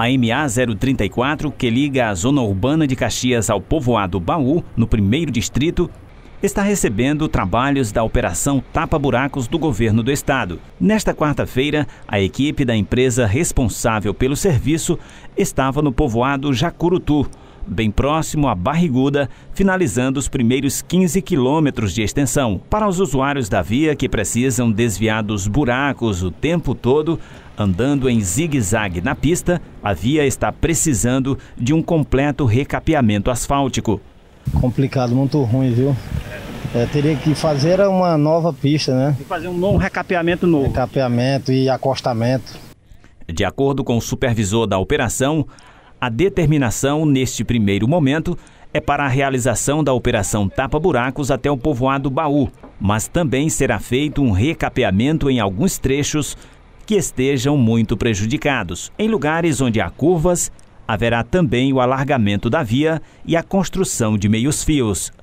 A MA 034, que liga a zona urbana de Caxias ao povoado Baú, no primeiro distrito, está recebendo trabalhos da Operação Tapa Buracos do Governo do Estado. Nesta quarta-feira, a equipe da empresa responsável pelo serviço estava no povoado Jacurutu, bem próximo à Barriguda, finalizando os primeiros 15 quilômetros de extensão. Para os usuários da via que precisam desviar dos buracos o tempo todo, andando em zigue-zague na pista, a via está precisando de um completo recapeamento asfáltico. Complicado, muito ruim, viu? É, teria que fazer uma nova pista, né? E fazer um novo recapeamento novo. Recapeamento e acostamento. De acordo com o supervisor da operação, a determinação, neste primeiro momento, é para a realização da Operação Tapa Buracos até o povoado Baú, mas também será feito um recapeamento em alguns trechos que estejam muito prejudicados. Em lugares onde há curvas, haverá também o alargamento da via e a construção de meios-fios,